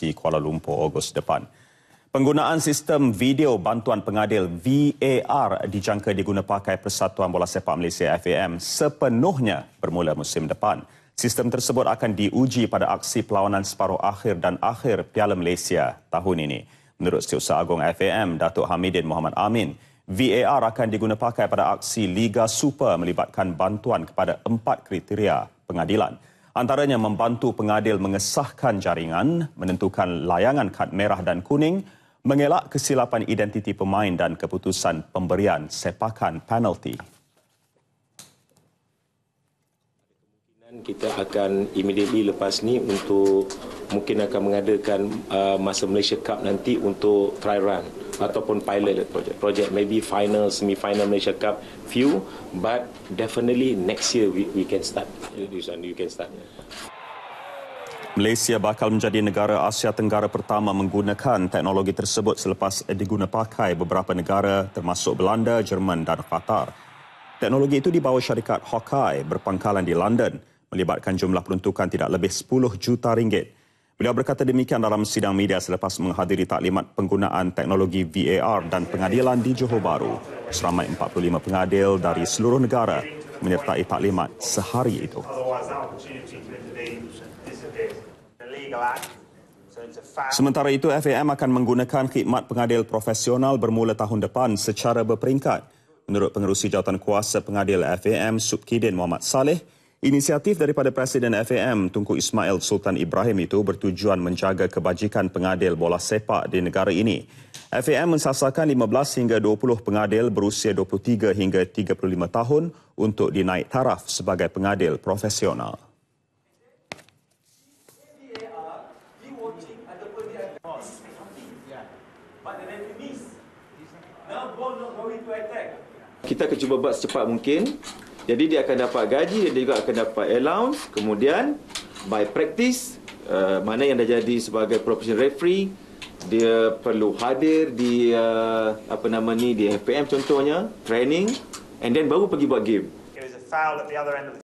di Kuala Lumpur Ogos depan. Penggunaan sistem video bantuan pengadil VAR dijangka diguna pakai Persatuan Bola Sepak Malaysia FAM sepenuhnya bermula musim depan. Sistem tersebut akan diuji pada aksi perlawanan separuh akhir dan akhir Piala Malaysia tahun ini. Menurut Setiausaha Agong FAM, Datuk Hamidin Muhammad Amin, VAR akan diguna pakai pada aksi Liga Super melibatkan bantuan kepada empat kriteria pengadilan antaranya membantu pengadil mengesahkan jaringan, menentukan layangan kad merah dan kuning, mengelak kesilapan identiti pemain dan keputusan pemberian sepakan penalti. kita akan immediately lepas ni untuk mungkin akan mengadakan uh, masa Malaysia Cup nanti untuk try run ataupun pilot project project maybe final semi final Malaysia Cup few but definitely next year we, we can start you can start Malaysia bakal menjadi negara Asia Tenggara pertama menggunakan teknologi tersebut selepas diguna pakai beberapa negara termasuk Belanda, Jerman dan Qatar. Teknologi itu dibawa syarikat Hawkeye berpangkalan di London melibatkan jumlah peruntukan tidak lebih 10 juta ringgit. Beliau berkata demikian dalam sidang media selepas menghadiri taklimat penggunaan teknologi VAR dan pengadilan di Johor Bahru. Seramai 45 pengadil dari seluruh negara menyertai taklimat sehari itu. Sementara itu, FAM akan menggunakan khidmat pengadil profesional bermula tahun depan secara berperingkat. Menurut pengerusi jawatan kuasa pengadil FAM, Subkidin Muhammad Saleh, Inisiatif daripada Presiden FAM Tunku Ismail Sultan Ibrahim itu bertujuan menjaga kebajikan pengadil bola sepak di negara ini. FAM mensasarkan 15 hingga 20 pengadil berusia 23 hingga 35 tahun untuk dinaik taraf sebagai pengadil profesional. Kita akan cuba buat secepat mungkin jadi dia akan dapat gaji dan dia juga akan dapat allowance. Kemudian by practice uh, mana yang dah jadi sebagai professional referee dia perlu hadir di uh, apa nama ni di FPM contohnya training and then baru pergi buat game. It was a foul at the other end of